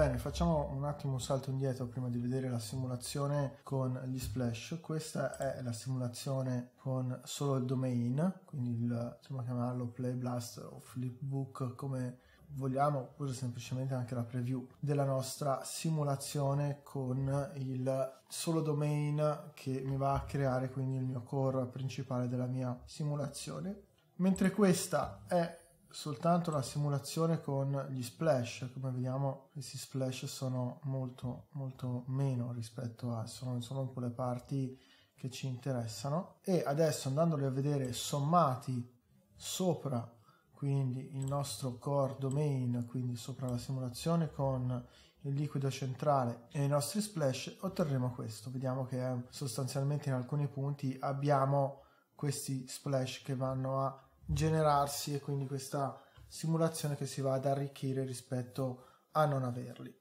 Bene, facciamo un attimo un salto indietro prima di vedere la simulazione con gli splash. Questa è la simulazione con solo il domain, quindi il, possiamo chiamarlo Playblast o Flipbook come vogliamo, oppure semplicemente anche la preview della nostra simulazione con il solo domain che mi va a creare quindi il mio core principale della mia simulazione. Mentre questa è soltanto la simulazione con gli splash come vediamo questi splash sono molto molto meno rispetto a sono, sono quelle parti che ci interessano e adesso andandoli a vedere sommati sopra quindi il nostro core domain quindi sopra la simulazione con il liquido centrale e i nostri splash otterremo questo vediamo che eh, sostanzialmente in alcuni punti abbiamo questi splash che vanno a generarsi e quindi questa simulazione che si va ad arricchire rispetto a non averli.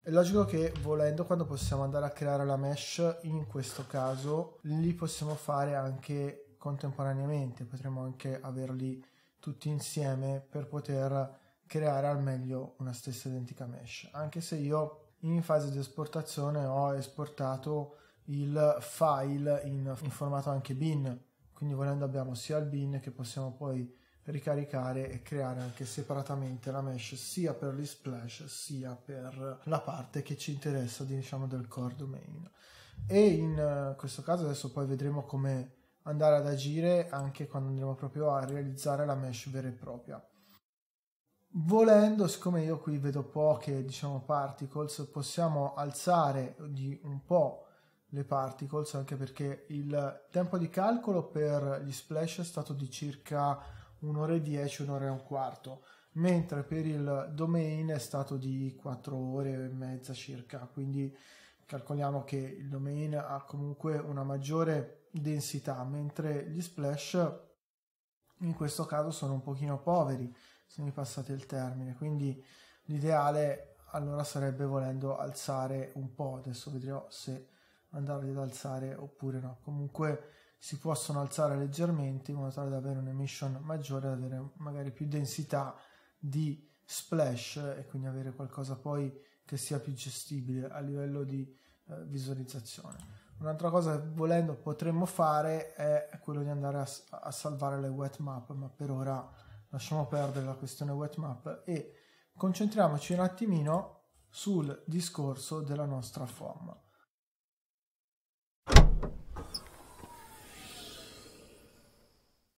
È logico che volendo quando possiamo andare a creare la mesh, in questo caso li possiamo fare anche contemporaneamente, potremmo anche averli tutti insieme per poter creare al meglio una stessa identica mesh, anche se io in fase di esportazione ho esportato il file in, in formato anche bin, quindi volendo abbiamo sia il bin che possiamo poi ricaricare e creare anche separatamente la mesh sia per gli splash sia per la parte che ci interessa diciamo del core domain e in eh, questo caso adesso poi vedremo come andare ad agire anche quando andremo proprio a realizzare la mesh vera e propria volendo siccome io qui vedo poche diciamo particles possiamo alzare di un po' le particles anche perché il tempo di calcolo per gli splash è stato di circa un'ora e dieci, un'ora e un quarto, mentre per il domain è stato di quattro ore e mezza circa, quindi calcoliamo che il domain ha comunque una maggiore densità, mentre gli splash in questo caso sono un pochino poveri, se mi passate il termine, quindi l'ideale allora sarebbe volendo alzare un po', adesso vedremo se andarli ad alzare oppure no. Comunque si possono alzare leggermente in modo tale da avere un'emission maggiore, avere magari più densità di splash e quindi avere qualcosa poi che sia più gestibile a livello di eh, visualizzazione. Un'altra cosa che volendo potremmo fare è quello di andare a, a, salvare le wet map, ma per ora lasciamo perdere la questione wet map e concentriamoci un attimino sul discorso della nostra forma.